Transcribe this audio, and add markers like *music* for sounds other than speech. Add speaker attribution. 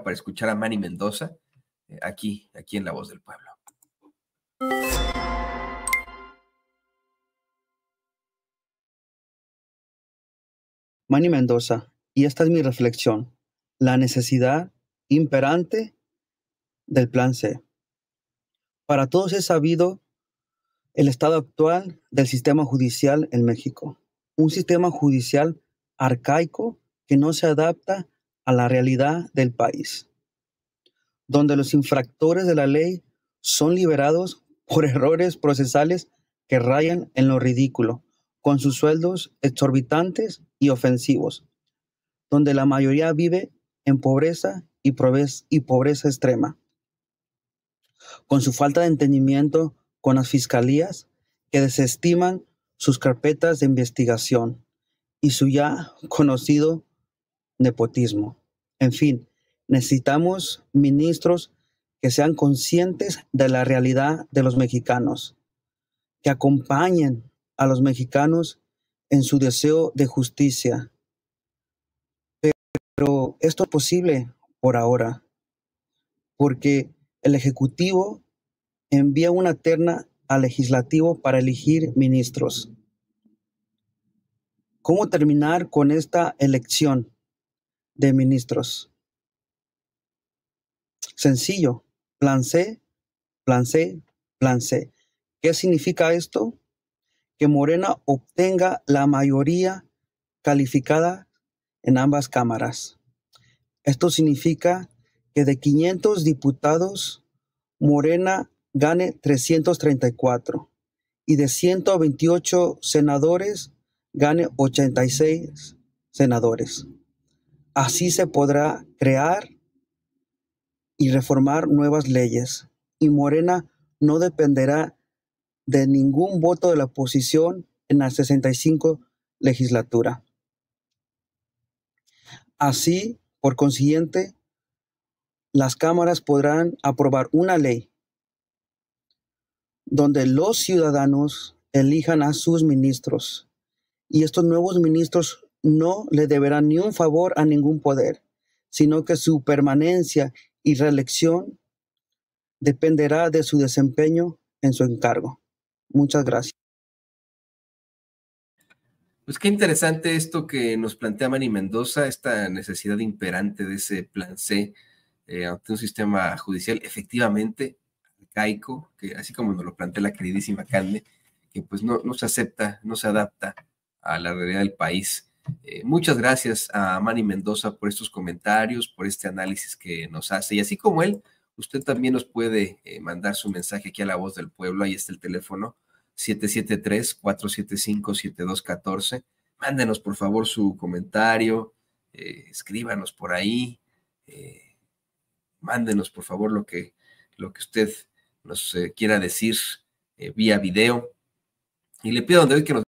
Speaker 1: para escuchar a Manny Mendoza eh, aquí, aquí en La Voz del Pueblo.
Speaker 2: Manny Mendoza, y esta es mi reflexión, la necesidad imperante del plan C. Para todos es sabido el estado actual del sistema judicial en México, un sistema judicial arcaico que no se adapta a la realidad del país, donde los infractores de la ley son liberados por *laughs* errores procesales que rayan en lo ridículo, con sus sueldos exorbitantes y ofensivos, donde la mayoría vive en pobreza y pobreza, extrema, con su falta de entendimiento con las fiscalías que desestiman sus carpetas de investigación y su ya conocido nepotismo. En fin, necesitamos ministros que sean conscientes de la realidad de los mexicanos, que acompañen a los mexicanos en su deseo de justicia. Pero esto es posible por ahora, porque el Ejecutivo envía una terna al legislativo para elegir ministros. ¿Cómo terminar con esta elección? de Ministros. Sencillo, plan C, plan C, plan C. ¿Qué significa esto? Que Morena obtenga la mayoría calificada en ambas cámaras. Esto significa que de 500 diputados, Morena gane 334 y de 128 senadores, gane 86 senadores. Así se podrá crear y reformar nuevas leyes. Y Morena no dependerá de ningún voto de la oposición en la 65 legislatura. Así, por consiguiente, las cámaras podrán aprobar una ley donde los ciudadanos elijan a sus ministros y estos nuevos ministros no le deberá ni un favor a ningún poder, sino que su permanencia y reelección dependerá de su desempeño en su encargo. Muchas gracias.
Speaker 1: Pues qué interesante esto que nos plantea Manny Mendoza, esta necesidad imperante de ese plan C eh, ante un sistema judicial efectivamente Caico, que así como nos lo plantea la queridísima Cande, que pues no se acepta, no se adapta a la realidad del país. Eh, muchas gracias a Manny Mendoza por estos comentarios, por este análisis que nos hace. Y así como él, usted también nos puede eh, mandar su mensaje aquí a La Voz del Pueblo. Ahí está el teléfono 773-475-7214. Mándenos, por favor, su comentario. Eh, escríbanos por ahí. mándenos, por favor, lo que, lo que usted nos quiera decir vía video. Y le pido a hoy que nos